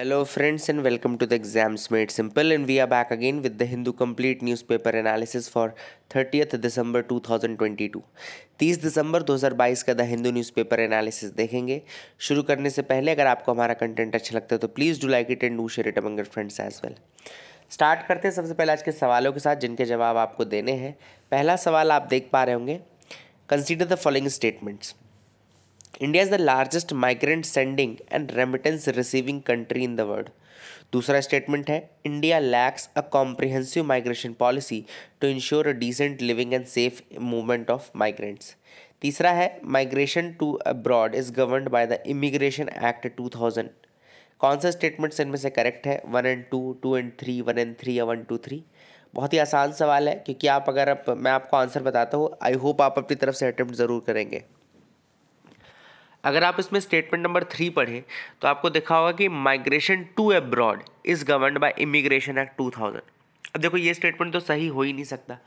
hello friends and welcome to the exams made simple and we are back again with the Hindu complete newspaper analysis for thirtieth December 2022 30 दिसंबर 2022 का the Hindu newspaper analysis देखेंगे शुरू करने से पहले अगर आपको हमारा कंटेंट अच्छा लगता है तो please do like it and do share it among friends as well start करते हैं सबसे पहले आज के सवालों के साथ जिनके जवाब आपको देने हैं पहला सवाल आप देख पा रहे होंगे consider the following statements India is the largest migrant sending and remittance receiving country in the world दूसरा स्टेटमेंट है India lacks a comprehensive migration policy to ensure a decent living and safe movement of migrants तीसरा है migration to abroad is govern by the immigration act two thousand कौन सा statements इनमें से correct है one and two two and three one and three या one two three बहुत ही आसान सवाल है क्योंकि आप अगर आप मैं आपको आंसर बताता हूँ आई होप आप अपनी तरफ से अटैम्प्ट ज़रूर करेंगे अगर आप इसमें स्टेटमेंट नंबर थ्री पढ़ें तो आपको देखा होगा कि migration to abroad is governed by immigration act 2000 अब देखो ये स्टेटमेंट तो सही हो ही नहीं सकता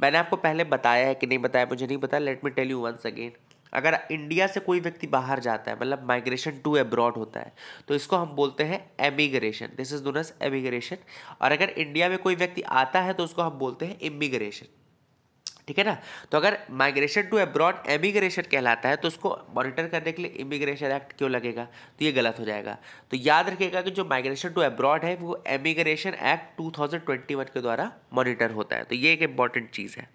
मैंने आपको पहले बताया है कि नहीं बताया मुझे नहीं बताया let me tell you once again अगर इंडिया से कोई व्यक्ति बाहर जाता है मतलब माइग्रेशन टू एब्रॉड होता है तो इसको हम बोलते हैं एमिग्रेशन दिस इज डोनस एमिग्रेशन और अगर इंडिया में कोई व्यक्ति आता है तो उसको हम बोलते हैं इमिग्रेशन ठीक है ना तो अगर माइग्रेशन टू अब्रॉड एमिग्रेशन कहलाता है तो उसको मॉनिटर करने के लिए इमिग्रेशन एक्ट क्यों लगेगा तो ये गलत हो जाएगा तो याद रखिएगा कि जो माइग्रेशन टू अब्रॉड है वो एमिग्रेशन एक्ट टू के द्वारा मॉनिटर होता है तो ये एक इंपॉर्टेंट चीज़ है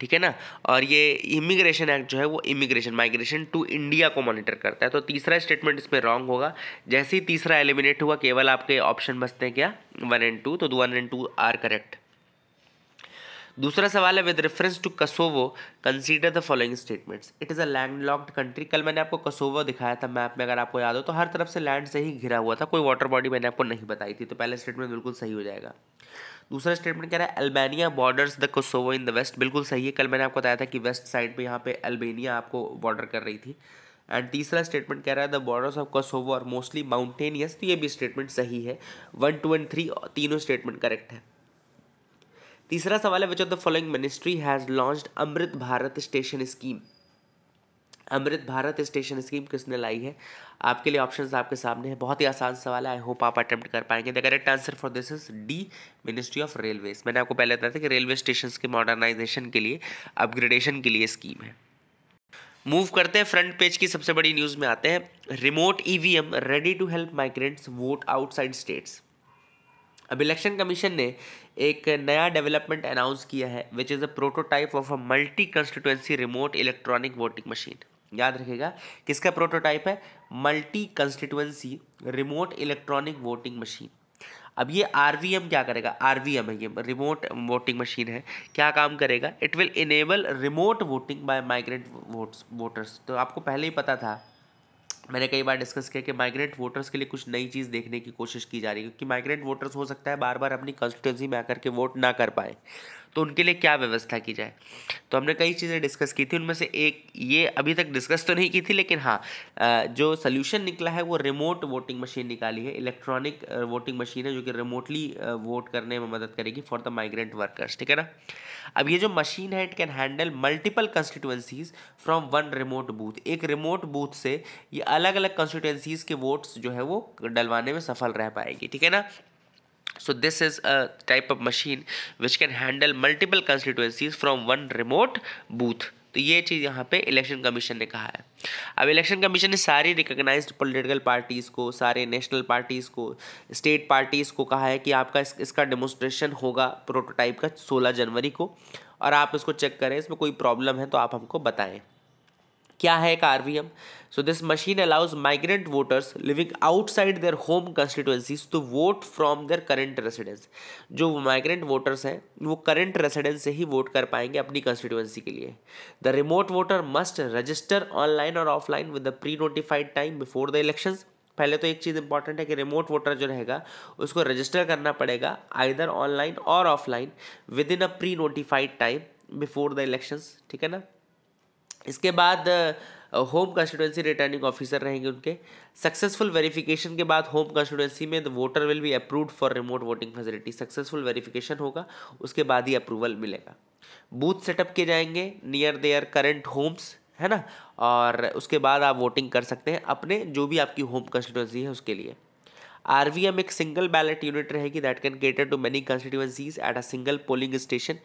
ठीक है ना और ये इमिग्रेशन एक्ट जो है वो इमिग्रेशन माइग्रेशन टू इंडिया को मॉनिटर करता है तो तीसरा स्टेटमेंट इसमें रॉन्ग होगा जैसे ही तीसरा एलिमिनेट हुआ केवल आपके ऑप्शन बचते हैं क्या वन एंड टू तो one and two are correct दूसरा सवाल है with reference to Kosovo consider the following statements it is a land locked country कल मैंने आपको कसोवो दिखाया था मैप में अगर आपको याद हो तो हर तरफ से लैंड से ही घिरा हुआ था कोई वाटर बॉडी मैंने आपको नहीं बताई थी तो पहले स्टेटमेंट बिल्कुल सही हो जाएगा दूसरा स्टेटमेंट कह रहा है Albania borders the Kosovo in the west बिल्कुल सही है कल मैंने आपको बताया था कि वेस्ट साइड पे यहाँ पे अल्बेनिया आपको बॉर्डर कर रही थी एंड तीसरा स्टेटमेंट कह रहा है the borders of Kosovo are mostly mountainous तो ये भी स्टेटमेंट सही है वन टू एंड थ्री तीनों स्टेटमेंट करेक्ट है तीसरा सवाल है which of the following ministry has launch Amrit Bharat station scheme Amrit Bharat station scheme किसने लाई है आपके लिए ऑप्शंस आपके सामने हैं बहुत ही आसान सवाल है आई होप आप अटेम्प्ट कर पाएंगे the correct answer for this is the ministry of railways मैंने आपको पहले बताया था कि रेलवे स्टेशन के मॉडर्नाइजेशन के लिए अपग्रेडेशन के लिए स्कीम है मूव करते हैं फ्रंट पेज की सबसे बड़ी न्यूज़ में आते हैं remote E ready to help migrants vote outside states अब इलेक्शन कमीशन ने एक नया डेवलपमेंट अनाउंस किया है which is a prototype of a multi constituency remote electronic voting machine याद रखेगा किसका प्रोटोटाइप है multi constituency remote electronic voting machine अब ये आर क्या करेगा आर है ये रिमोट वोटिंग मशीन है क्या काम करेगा it will enable remote voting by migrant votes voters तो आपको पहले ही पता था मैंने कई बार डिस्कस किया कि माइग्रेंट वोटर्स के लिए कुछ नई चीज़ देखने की कोशिश की जा रही है क्योंकि माइग्रेंट वोटर्स हो सकता है बार बार अपनी कंस्टिट्यूंसी में आकर के वोट ना कर पाए तो उनके लिए क्या व्यवस्था की जाए तो हमने कई चीज़ें डिस्कस की थी उनमें से एक ये अभी तक डिस्कस तो नहीं की थी लेकिन हाँ जो सोल्यूशन निकला है वो रिमोट वोटिंग मशीन निकाली है इलेक्ट्रॉनिक वोटिंग मशीन है जो कि रिमोटली वोट करने में मदद करेगी फॉर द माइग्रेंट वर्कर्स ठीक है ना अब ये जो मशीन है it can handle multiple constituencies from one remote booth एक रिमोट बूथ से ये अलग अलग कंस्टिट्यूएंसीज के वोट्स जो है वो डलवाने में सफल रह पाएगी ठीक है ना so this is a type of machine which can handle multiple constituencies from one remote booth तो ये चीज़ यहाँ पे इलेक्शन कमीशन ने कहा है अब इलेक्शन कमीशन ने सारी रिकॉग्नाइज्ड पॉलिटिकल पार्टीज़ को सारे नेशनल पार्टीज़ को स्टेट पार्टीज़ को कहा है कि आपका इस, इसका डेमोस्ट्रेशन होगा प्रोटोटाइप का 16 जनवरी को और आप इसको चेक करें इसमें कोई प्रॉब्लम है तो आप हमको बताएं क्या है एक R so this machine allows migrant voters living outside their home constituencies to vote from their current residence जो माइग्रेंट वोटर्स हैं वो करेंट रेसिडेंस से ही वोट कर पाएंगे अपनी कंस्टिट्युएंसी के लिए the remote voter must register online और offline with the pre notified time before the elections पहले तो एक चीज़ इंपॉर्टेंट है कि रिमोट वोटर जो रहेगा उसको रजिस्टर करना पड़ेगा आइदर ऑनलाइन और offline within a pre notified time before the elections ठीक है ना इसके बाद होम कंस्टिट्यूंसी रिटर्निंग ऑफिसर रहेंगे उनके सक्सेसफुल वेरिफिकेशन के बाद होम कंस्टिट्यूंसी में the voter will be approved for remote voting facility successful verification होगा उसके बाद ही अप्रूवल मिलेगा बूथ सेटअप किए जाएंगे नियर देयर करेंट होम्स है ना और उसके बाद आप वोटिंग कर सकते हैं अपने जो भी आपकी होम कंस्टिट्यूंसी है उसके लिए आर वी एम एक सिंगल बैलेट यूनिट रहेगी that can cater to many constituencies at a single polling station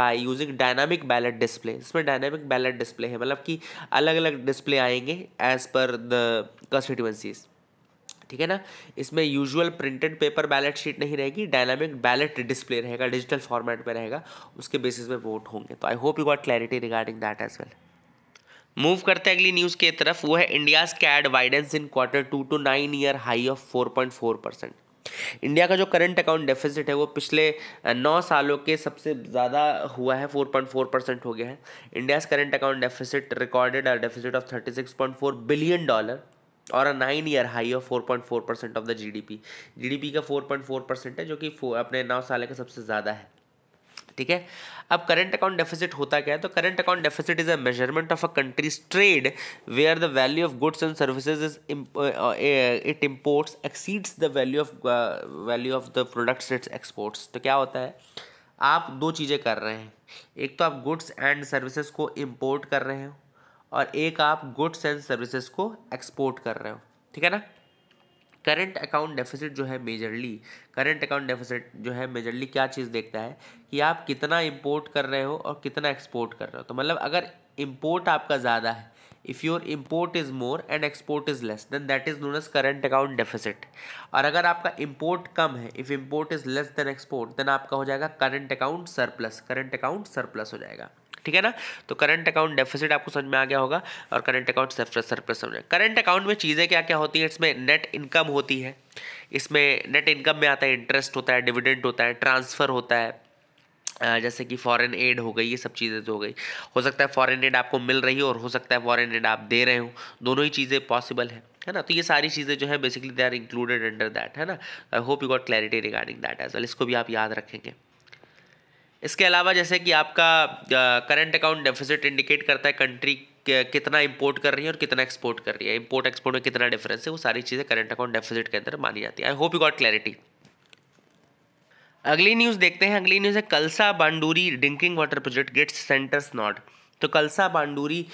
by using dynamic ballot display इसमें डायनामिक बैलेट डिस्प्ले है मतलब कि अलग अलग डिस्प्ले आएंगे एज पर द कंस्टिट्यूएंसीज ठीक है ना इसमें usual printed paper ballot sheet नहीं रहेगी डायनामिक बैलेट डिस्प्ले रहेगा डिजिटल फॉर्मेट में रहेगा उसके बेसिस पे वोट होंगे तो I hope you got clarity regarding that as well move करते हैं अगली न्यूज़ के तरफ वो है India's CAD widens in quarter two to nine year high of four point four percent India का जो करंट अकाउंट डेफिसिट है वो पिछले नौ सालों के सबसे ज़्यादा हुआ है फोर पॉइंट फोर परसेंट हो गया है India's current account deficit recorded deficit of 36.4 billion dollar और a nine year high of four point four percent of the D P का फोर पॉइंट फोर परसेंट है जो कि अपने नौ साल का सबसे ज़्यादा है ठीक है अब करंट अकाउंट डेफिसिट होता क्या है तो current account deficit is a measurement of a country's trade where the value of goods and services is it imports exceeds the value of value of the products its exports तो क्या होता है आप दो चीज़ें कर रहे हैं एक तो आप गुड्स एंड सर्विसेज को इम्पोर्ट कर रहे हो और एक आप गुड्स एंड सर्विसेज को एक्सपोर्ट कर रहे हो ठीक है ना करंट अकाउंट डेफिसिट जो है मेजरली करंट अकाउंट डेफिसिट जो है मेजरली क्या चीज़ देखता है कि आप कितना इम्पोर्ट कर रहे हो और कितना एक्सपोर्ट कर रहे हो तो मतलब अगर इम्पोर्ट आपका ज़्यादा है if your import is more and export is less than that is known as current account deficit और अगर आपका इम्पोर्ट कम है if import is less than export then आपका हो जाएगा current account surplus current account surplus हो जाएगा ठीक है ना तो करंट अकाउंट डेफिसिट आपको समझ में आ गया होगा और करंट अकाउंट सरप्लस सरप्लस समझ में करंट अकाउंट में चीज़ें क्या क्या होती हैं इसमें नेट इनकम होती है इसमें नेट इनकम में आता है इंटरेस्ट होता है डिविडेंट होता है ट्रांसफ़र होता है जैसे कि फॉरेन एड हो गई ये सब चीज़ें जो हो गई हो सकता है फॉरेन एड आपको मिल रही हो और हो सकता है फॉरेन एड आप दे रहे हो दोनों ही चीज़ें पॉसिबल है है ना तो ये सारी चीज़ें जो है basically they are included under that है ना I hope you got clarity regarding that as well इसको भी आप याद रखेंगे इसके अलावा जैसे कि आपका करंट अकाउंट डेफिसिट इंडिकेट करता है कंट्री कितना इंपोर्ट कर रही है और कितना एक्सपोर्ट कर रही है इंपोर्ट एक्सपोर्ट में कितना डिफरेंस है वो सारी चीज़ें करंट अकाउंट डेफिसिट के अंदर मानी जाती है I hope you got clarity अगली न्यूज़ देखते हैं अगली न्यूज़ है Kalasa Banduri drinking water project gets centre's nod तो कलसा बांडूरी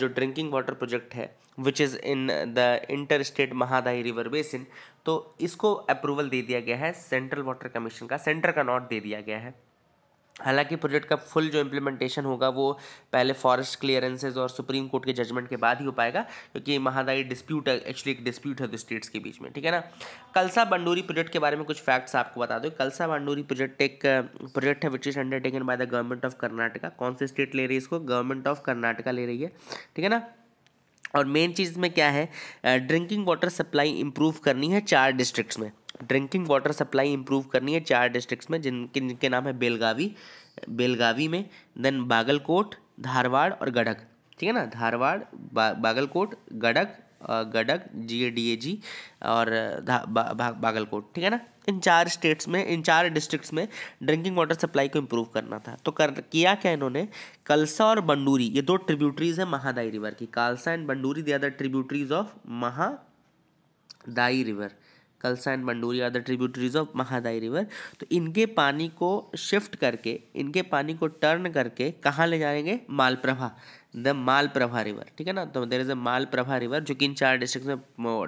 जो ड्रिंकिंग वाटर प्रोजेक्ट है which is in the inter state Mahadayi river basin तो इसको अप्रूवल दे दिया गया है सेंट्रल वाटर कमीशन का सेंटर का नॉट दे दिया गया है हालांकि प्रोजेक्ट का फुल जो इम्प्लीमेंटेशन होगा वो पहले फॉरेस्ट क्लियरेंसेज और सुप्रीम कोर्ट के जजमेंट के बाद ही हो पाएगा क्योंकि महादाई डिस्प्यूट है एक्चुअली एक डिस्प्यूट है दो स्टेट्स के बीच में ठीक है ना कलसा बंडोरी प्रोजेक्ट के बारे में कुछ फैक्ट्स आपको बता दो कलसा बंडोरी प्रोजेक्ट एक प्रोजेक्ट uh, है which is undertaken by the government of Karnataka कौन सी स्टेट ले रही है इसको गवर्नमेंट ऑफ कर्नाटका ले रही है ठीक है ना और मेन चीज़ में क्या है ड्रिंकिंग वाटर सप्लाई इम्प्रूव करनी है चार डिस्ट्रिक्ट में ड्रिंकिंग वाटर सप्लाई इंप्रूव करनी है चार डिस्ट्रिक्ट्स में जिनके जिनके नाम है बेलगावी बेलगावी में देन बागलकोट धारवाड़ और गढ़क ठीक है ना धारवाड़ बा, बागलकोट गढ़क गढ़क जी ए डी ए जी और बा, बा, बागलकोट ठीक है ना इन चार स्टेट्स में इन चार डिस्ट्रिक्ट्स में ड्रिंकिंग वाटर सप्लाई को इम्प्रूव करना था तो कर किया क्या इन्होंने कलसा और बंडूरी ये दो ट्रिब्यूटरीज हैं महादाई रिवर की Kalasa and Banduri they are the tributaries of Mahadayi river Kalasa and Banduri are the tributaries of Mahadayi river तो इनके पानी को शिफ्ट करके इनके पानी को टर्न करके कहाँ ले जाएंगे मालप्रभा द मालप्रभा रिवर ठीक है ना तो there is a Malaprabha river जो कि इन चार डिस्ट्रिक्ट में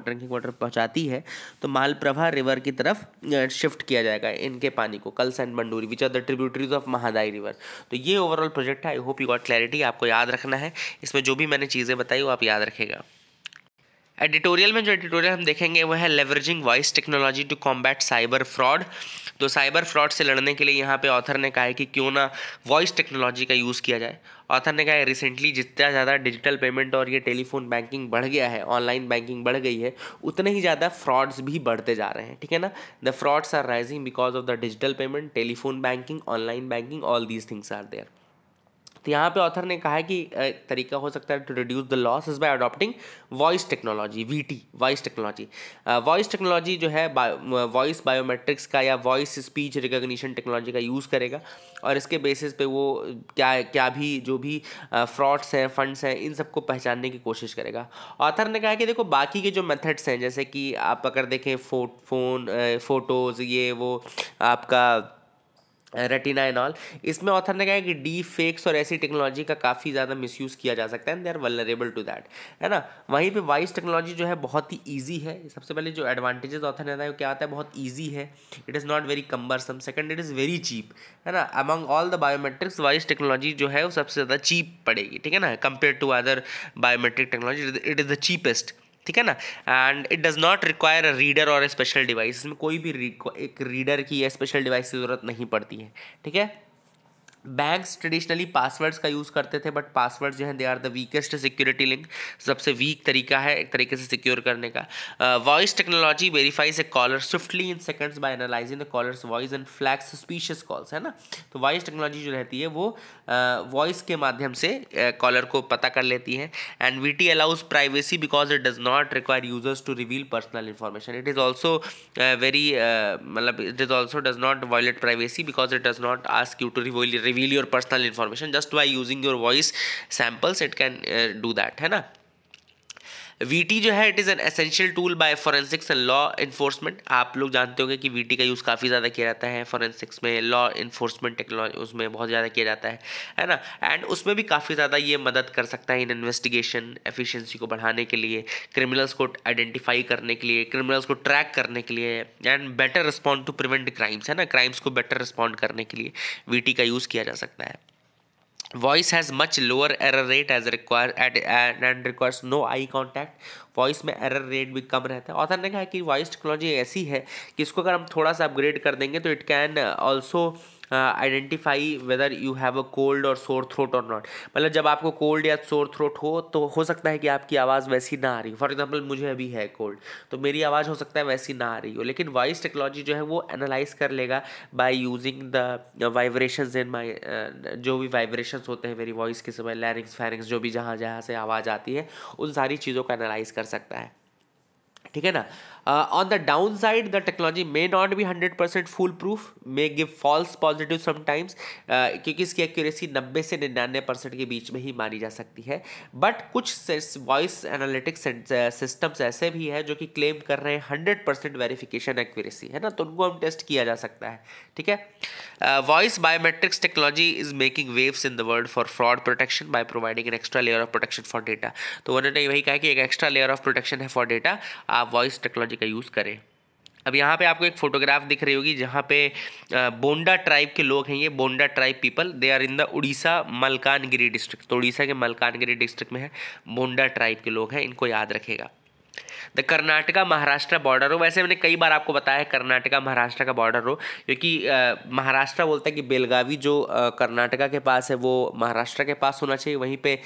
ड्रिंकिंग वाटर पहुँचाती है तो मालप्रभा रिवर की तरफ शिफ्ट किया जाएगा इनके पानी को Kalasa and Banduri which are the tributaries of Mahadayi river तो ये ओवरऑल प्रोजेक्ट है I hope you got clarity आपको याद रखना है इसमें जो भी मैंने चीज़ें बताई वो आप याद रखेगा एडिटोरियल में जो एडिटोरियल हम देखेंगे वो है leveraging voice technology to combat cyber fraud तो साइबर फ्रॉड से लड़ने के लिए यहाँ पे ऑथर ने कहा है कि क्यों ना वॉइस टेक्नोलॉजी का यूज़ किया जाए ऑथर ने कहा है रिसेंटली जितना ज़्यादा डिजिटल पेमेंट और ये टेलीफोन बैंकिंग बढ़ गया है ऑनलाइन बैंकिंग बढ़ गई है उतने ही ज़्यादा फ्रॉड्स भी बढ़ते जा रहे हैं ठीक है ना the frauds are rising because of the digital payment telephone banking online banking all these things are there तो यहाँ पे ऑथर ने कहा है कि एक तरीका हो सकता है to reduce the loss is by adopting voice technology V T voice technology voice technology जो है वॉइस बायोमेट्रिक्स का या वॉइस स्पीच रिकोगशन टेक्नोलॉजी का यूज़ करेगा और इसके बेसिस पे वो क्या क्या भी जो भी फ्रॉड्स हैं फंड्स हैं इन सबको पहचानने की कोशिश करेगा ऑथर ने कहा कि देखो बाकी के जो मेथड्स हैं जैसे कि आप अगर देखें फो फोन फोटोज़ ये वो आपका रेटिना एंड ऑल इसमें ऑथर ने कहा है कि डी फेक्स और ऐसी टेक्नोलॉजी का काफ़ी ज़्यादा यूज़ किया जा सकता है and they are vulnerable to that है ना वहीं पे वाइस टेक्नोलॉजी जो है बहुत ही ईजी है सबसे पहले जो एडवांटेजेस ऑथर ने बताया क्या आता है बहुत ईजी है it is not very cumbersome second it is very cheap है ना among all the biometrics voice technology जो है वो सबसे ज़्यादा चीप पड़ेगी ठीक है ना compare to other biometric technology it is the cheapest ठीक है ना and it does not require a reader और ए स्पेशल डिवाइस इसमें कोई भी एक रीडर की या स्पेशल डिवाइस की ज़रूरत नहीं पड़ती है ठीक है बैंक्स ट्रेडिशनली पासवर्ड्स का यूज़ करते थे बट पासवर्ड जो हैं they are the weakest security link सबसे वीक तरीका है एक तरीके से सिक्योर करने का voice technology verifies a caller swiftly in seconds by analysing the caller's voice and flag suspicious calls है ना तो वॉइस टेक्नोलॉजी जो रहती है वो वॉइस uh, के माध्यम से कॉलर uh, को पता कर लेती है and V T allows privacy because it does not require users to reveal personal information it is also very मतलब it is also does not violate privacy because it does not ask you to reveal reveal your personal information just by using your voice samples it can uh, do that है ना VT जो है it is an essential tool by forensics and law enforcement आप लोग जानते होंगे कि VT का यूज़ काफ़ी ज़्यादा किया जाता है फॉरेंसिक्स में लॉ इन्फोर्समेंट टेक्नोलॉजी उसमें बहुत ज़्यादा किया जाता है है ना एंड उसमें भी काफ़ी ज़्यादा ये मदद कर सकता है इन इन्वेस्टिगेशन एफिशिएंसी को बढ़ाने के लिए क्रिमिनल्स को आइडेंटिफाई करने के लिए क्रिमिनल्स को ट्रैक करने के लिए and better respond to prevent crimes है ना क्राइम्स को बेटर रिस्पॉन्ड करने के लिए वी का यूज़ किया जा सकता है voice has much lower error rate as require at and requires no eye contact voice में एरर रेट भी कम रहता है ऑथर ने कहा कि वॉइस टेक्नोलॉजी ऐसी है कि इसको अगर हम थोड़ा सा अपग्रेड कर देंगे तो it can also identify whether you have a cold और सोर थ्रोट और नॉट मतलब जब आपको कोल्ड या सोर थ्रोट हो तो हो सकता है कि आपकी आवाज़ वैसी ना आ रही हो फॉर एग्जाम्पल मुझे अभी है कोल्ड तो मेरी आवाज़ हो सकता है वैसी ना आ रही हो लेकिन वॉइस टेक्नोलॉजी जो है वो एनालाइज कर लेगा by using the vibration in my जो भी वाइब्रेशन होते हैं मेरी वॉइस के समय लैरिंग्स फैरिंग्स जो भी जहाँ जहाँ से आवाज़ आती है उन सारी चीज़ों का एनालाइज कर सकता है ठीक है ना on the down side the technology may not be hundred percent full proof may give false positive sometimes क्योंकि इसकी एक्यूरेसी नब्बे से निन्यानवे परसेंट के बीच में ही मानी जा सकती है बट कुछ वॉइस एनालिटिक्स सिस्टम्स ऐसे भी हैं जो कि क्लेम कर रहे हैं हंड्रेड परसेंट वेरीफिकेशन एक्यूरेसी है ना तो उनको हम टेस्ट किया जा सकता है ठीक है voice biometrics technology is making waves in the world for fraud protection by providing an extra layer of protection for data तो उन्होंने वही कहा कि एक एक्स्ट्रा लेयर ऑफ प्रोटेक्शन है फॉर डेटा आप वॉइस टेक्नोलॉजी टेक्नोलॉजी का यूज़ करें अब यहाँ पे आपको एक फ़ोटोग्राफ दिख रही होगी जहाँ पे बोंडा ट्राइब के लोग हैं ये Bonda tribe people they are in the Orissa Malkangiri district तो उड़ीसा के मलकानगिरी डिस्ट्रिक्ट में है बोंडा ट्राइब के लोग हैं इनको याद रखेगा द कर्नाटका महाराष्ट्र बॉर्डर हो वैसे मैंने कई बार आपको बताया है कर्नाटका महाराष्ट्र का बॉर्डर हो क्योंकि महाराष्ट्र बोलता है कि बेलगावी जो कर्नाटका के पास है वो महाराष्ट्र के पास होना चाहिए वहीं पर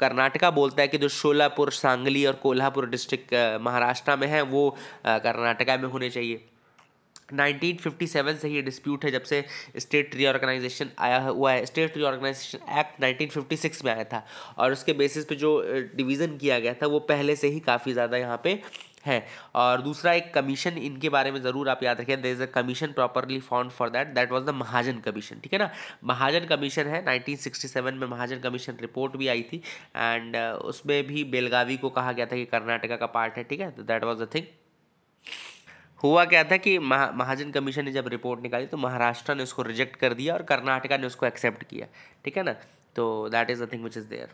कर्नाटका बोलता है कि जो शोलापुर सांगली और कोल्हापुर डिस्ट्रिक्ट महाराष्ट्र में है वो कर्नाटका में होने चाहिए 1957 से ही डिस्प्यूट है जब से स्टेट ट्री ऑर्गेनाइजेशन आया हुआ है स्टेट ट्री ऑर्गेनाइजेशन एक्ट 1956 में आया था और उसके बेसिस पे जो डिवीज़न किया गया था वो पहले से ही काफ़ी ज़्यादा यहाँ पे है और दूसरा एक कमीशन इनके बारे में ज़रूर आप याद रखें there is a commission properly found for that that was the Mahajan commission ठीक है ना महाजन कमीशन है 1967 में महाजन कमीशन रिपोर्ट भी आई थी एंड उसमें भी बेलगावी को कहा गया था कि कर्नाटका का पार्ट है ठीक है दैट वॉज द थिंग हुआ क्या था कि महा, महाजन कमीशन ने जब रिपोर्ट निकाली तो महाराष्ट्र ने उसको रिजेक्ट कर दिया और कर्नाटका ने उसको एक्सेप्ट किया ठीक है ना तो that is the thing which is there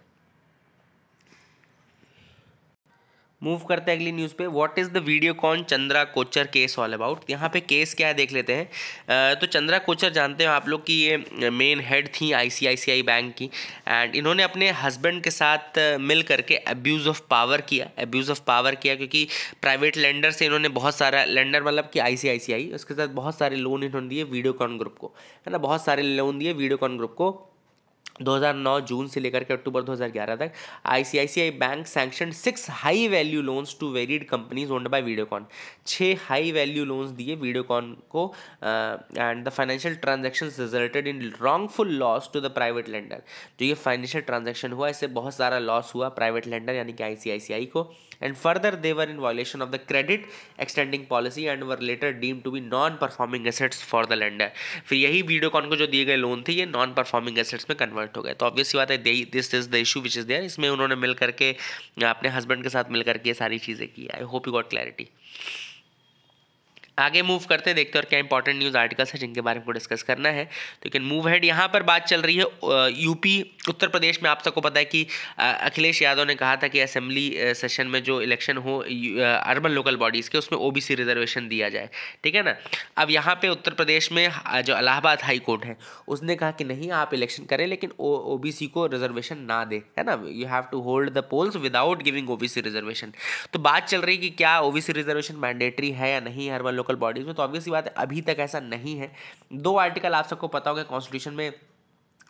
move करते हैं अगली न्यूज़ पे what is the Videocon Chanda Kochhar case all about यहाँ पे केस क्या है देख लेते हैं तो चंद्रा कोचर जानते हो आप लोग कि ये मेन हेड थी आईसीआईसीआई बैंक की एंड इन्होंने अपने हस्बैंड के साथ मिल करके अब्यूज़ ऑफ पावर किया अब्यूज़ ऑफ पावर किया क्योंकि प्राइवेट लेंडर से इन्होंने बहुत सारा लेंडर मतलब कि आई उसके साथ बहुत सारे लोन इन्होंने दिए वीडियो ग्रुप को है ना बहुत सारे लोन दिए वीडियो ग्रुप को 2009 जून से लेकर के अक्टूबर 2011 तक ICICI bank sanction six high value loans to varied companies owned by Videocon छः हाई वैल्यू लोन्स दिए वीडियोकॉन को and the financial transaction resulted in wrongful loss to the private lender जो ये फाइनेंशियल ट्रांजेक्शन हुआ इससे बहुत सारा loss हुआ प्राइवेट लेंडर यानी कि आईसीआईसीआई को and further they were in violation of the credit extending policy and were later deem to be non performing assets for the lender फिर यही वीडियोकॉन को जो दिए गए लोन थे ये नॉन परफॉर्मिंग एसेट्स में कन्वर्ट डिफॉल्ट हो गए तो ऑब्वियस बात है this is the issue which is there इसमें उन्होंने मिल करके अपने हस्बैंड के साथ मिल करके ये सारी चीज़ें की I hope you got clarity आगे मूव करते हैं देखते हैं और क्या इंपॉर्टेंट न्यूज़ आर्टिकल्स हैं जिनके बारे में डिस्कस करना है तो मूव हेड यहाँ पर बात चल रही है यूपी उत्तर प्रदेश में आप सबको पता है कि अखिलेश यादव ने कहा था कि असेंबली सेशन में जो इलेक्शन हो अर्बन लोकल बॉडीज़ के उसमें ओबीसी रिजर्वेशन दिया जाए ठीक है ना अब यहाँ पर उत्तर प्रदेश में जो अलाहाबाद हाई कोर्ट है उसने कहा कि नहीं आप इलेक्शन करें लेकिन ओ को रिजर्वेशन ना दें है ना you have to hold the polls without giving O reservation तो बात चल रही है कि क्या ओ रिजर्वेशन मैंडेटरी है या नहीं अर्बन लोकल लोकल बॉडीज़ में तो ऑब्वियस बात है अभी तक ऐसा नहीं है दो आर्टिकल आप सबको पता होगा कॉन्स्टिट्यूशन में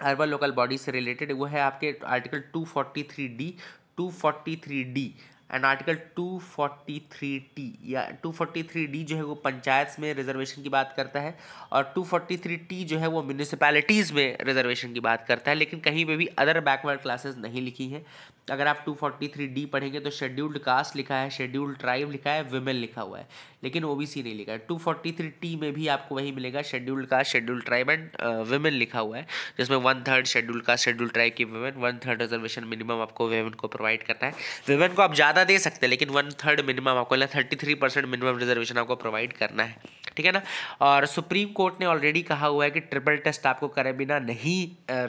अर्बन लोकल बॉडीज से रिलेटेड वो है आपके article two forty three D two forty three D and article T या डी जो है वो पंचायत में रिजर्वेशन की बात करता है और टी जो है वो म्यूनिसपैलिटीज़ में रिजर्वेशन की बात करता है लेकिन कहीं पे भी अदर बैकवर्ड क्लासेस नहीं लिखी है अगर आप डी पढ़ेंगे तो शेड्यूल्ड कास्ट लिखा है शेड्यूल्ड ट्राइब लिखा है वेमेन लिखा हुआ है लेकिन सी नहीं लिखा है टू टी में भी आपको वही मिलेगा scheduled caste scheduled tribe and women लिखा हुआ है जिसमें one third scheduled caste scheduled tribe की women one third reservation minimum आपको वेमेन को प्रोवाइड करना है वेमेन को आप ज़्यादा ज़्यादा दे सकते हैं लेकिन वन थर्ड मिनिमम आपको लेना thirty three percent minimum reservation आपको प्रोवाइड करना है ठीक है ना और सुप्रीम कोर्ट ने ऑलरेडी कहा हुआ है कि ट्रिपल टेस्ट आपको करे बिना नहीं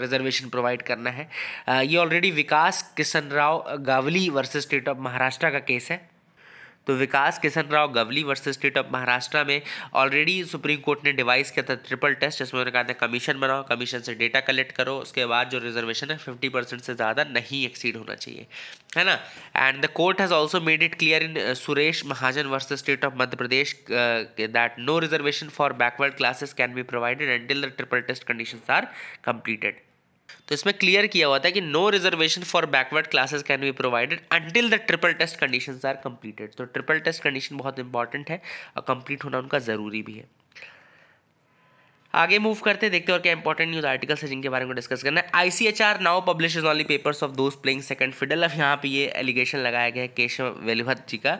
रिजर्वेशन प्रोवाइड करना है ये already Vikas Kishan Rao Gavli versus state of Maharashtra का केस है तो Vikas Kishan Rao Gavli versus state of Maharashtra में ऑलरेडी सुप्रीम कोर्ट ने डिवाइस किया था ट्रिपल टेस्ट जिसमें उन्होंने कहा था कमीशन बनाओ कमीशन से डेटा कलेक्ट करो उसके बाद जो रिजर्वेशन है फिफ्टी परसेंट से ज़्यादा नहीं एक्सीड होना चाहिए है ना and the court has also made it clear in Suresh Mahajan versus state of Madhya Pradesh that no reservation for backward classes can be provided till the triple test condition are completed तो इसमें clear किया हुआ था कि no reservation for backward classes can be provided until the triple test condition are completed तो triple test condition बहुत important है और कंप्लीट होना उनका ज़रूरी भी है आगे मूव करते हैं देखते हैं और क्या इंपॉर्टेंट न्यूज आर्टिकल्स है जिनके बारे में डिस्कस करना है ICHR now publish only papers of दोस्त प्लेइंग सेकंड फिडल अब यहाँ पे ये एलिगेशन लगाया गया है केशव वेलुहत जी का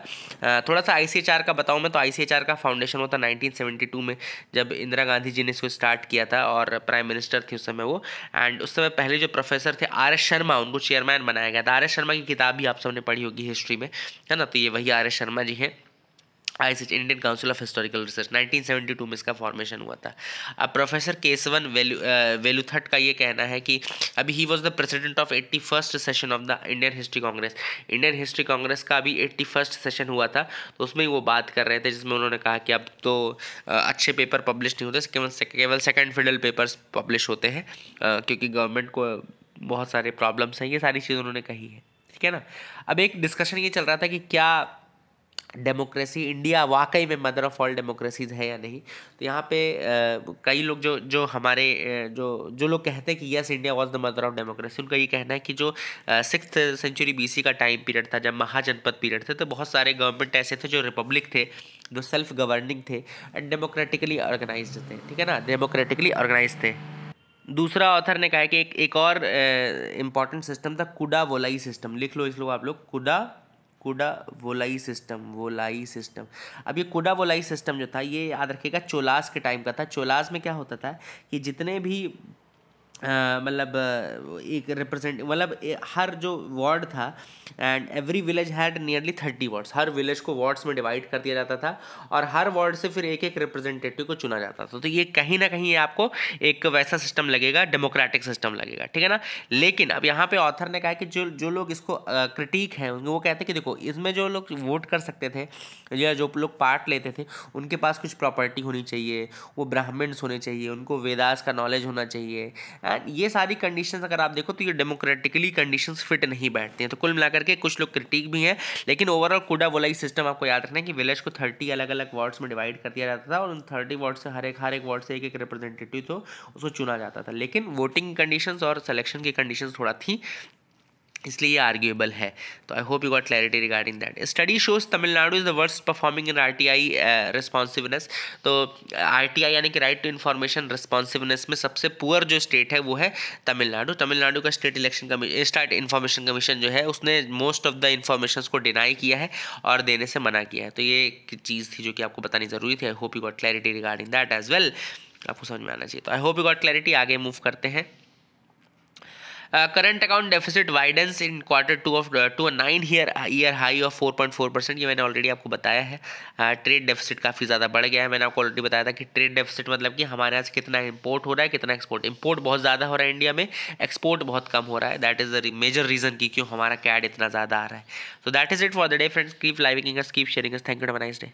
थोड़ा सा आईसीएचआर का बताऊँ मैं तो आईसीएचआर का फाउंडेशन होता नाइनटीन में जब इंदिरा गांधी जी ने इसको स्टार्ट किया था और प्राइम मिनिस्टर थे उस समय वो एंड उस समय पहले जो प्रोफेसर थे आर एस शर्मा उनको चेयरमैन बनाया गया था आर एस शर्मा की किताब भी आप सबने पढ़ी होगी हिस्ट्री में है ना तो ये वही आर एस शर्मा जी हैं I Indian council of historical research 1972 में इसका फॉर्मेशन हुआ था अब प्रोफेसर केसवन वेलू वेलुथट का ये कहना है कि अभी ही was the president of eighty first session of the Indian history congress Indian history congress का अभी एट्टी फर्स्ट सेशन हुआ था तो उसमें ही वो बात कर रहे थे जिसमें उन्होंने कहा कि अब तो uh, अच्छे पेपर पब्लिश नहीं होते केवल केवल सेकेंड फिडल पेपर्स पब्लिश होते हैं uh, क्योंकि गवर्नमेंट को बहुत सारे प्रॉब्लम्स हैं ये सारी चीज़ उन्होंने कही है ठीक है ना अब एक डिस्कशन ये चल रहा था कि क्या डेमोक्रेसी इंडिया वाकई में मदर ऑफ ऑल डेमोक्रेसीज़ है या नहीं तो यहाँ पे कई लोग जो जो हमारे जो जो लोग कहते हैं कि yes India was the mother of democracy उनका ये कहना है कि जो सिक्स सेंचुरी बीसी का टाइम पीरियड था जब महाजनपद पीरियड थे तो बहुत सारे गवर्नमेंट ऐसे थे जो रिपब्लिक थे जो सेल्फ गवर्निंग थे एंड डेमोक्रेटिकली ऑर्गेनाइज थे ठीक है ना डेमोक्रेटिकली ऑर्गेनाइज थे दूसरा ऑथर ने कहा है कि एक एक और इम्पॉर्टेंट सिस्टम था कुडा वोलाई सिस्टम लिख लो इसलो आप लोग कुडा कोडा वोलाई सिस्टम वोलाई सिस्टम अब ये कोडा वोलाई सिस्टम जो था ये याद रखिएगा चोलास के टाइम का था चोलास में क्या होता था कि जितने भी मतलब एक रिप्रेजेंट मतलब हर जो वार्ड था and every village had nearly thirty wards हर विलेज को वार्ड्स में डिवाइड कर दिया जाता था और हर वार्ड से फिर एक एक रिप्रेजेंटेटिव को चुना जाता था तो ये कहीं ना कहीं आपको एक वैसा सिस्टम लगेगा डेमोक्रेटिक सिस्टम लगेगा ठीक है ना लेकिन अब यहाँ पे ऑथर ने कहा कि जो जो लोग इसको क्रिटिक हैं वो कहते हैं कि देखो इसमें जो लोग वोट कर सकते थे या जो लोग पार्ट लेते थे उनके पास कुछ प्रॉपर्टी होनी चाहिए वो ब्राह्मण्स होने चाहिए उनको वेदास का नॉलेज होना चाहिए एंड ये सारी कंडीशंस अगर आप देखो तो ये डेमोक्रेटिकली कंडीशंस फिट नहीं बैठती हैं तो कुल मिलाकर के कुछ लोग क्रिटिक भी हैं लेकिन ओवरऑल कूडा वोलाई सिस्टम आपको याद रखना है कि विलेज को थर्टी अलग अलग वार्ड्स में डिवाइड कर दिया जाता था और उन थर्टी वार्ड से हर एक हर एक वार्ड से एक एक रिप्रेजेंटेटिव तो उसको चुना जाता था लेकिन वोटिंग कंडीशन और सलेक्शन की कंडीशन थोड़ा थी इसलिए ये आर्ग्यूएबल है तो I hope you got clarity regarding that study shows Tamil Nadu is the worst performing in R T I responsiveness तो आर टी आई यानी कि राइट टू इन्फॉर्मेशन रिस्पॉन्सिवनेस में सबसे पुअर जो स्टेट है वो है तमिलनाडु तमिलनाडु का state election commission start information commission जो है उसने मोस्ट ऑफ द इन्फॉर्मेशन को डिनाई किया है और देने से मना किया है तो ये एक चीज़ थी जो कि आपको बतानी ज़रूरी थी I hope you got clarity regarding that as well आपको समझ में आना चाहिए तो I hope you got clarity आगे मूव करते हैं current account deficit widens in quarter two of two nine year year high of four point four percent ये मैंने ऑलरेडी आपको बताया है ट्रेड uh, डेफिसिट काफ़ी ज़्यादा बढ़ गया है मैंने आपको ऑलरेडी बताया था कि ट्रेड डेफिसिट मतलब कि हमारे यहाँ से कितना इम्पोर्ट हो रहा है कितना एक्सपोर्ट इम्पोर्ट बहुत ज़्यादा हो रहा है इंडिया में एक्सपोर्ट बहुत कम हो रहा है that is the major reason की क्यों हमारा कैड इतना ज़्यादा आ रहा है so that is it for the day friends keep living keep sharing thank you nice day